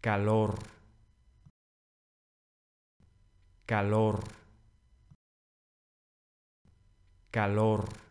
calor, calor, calor.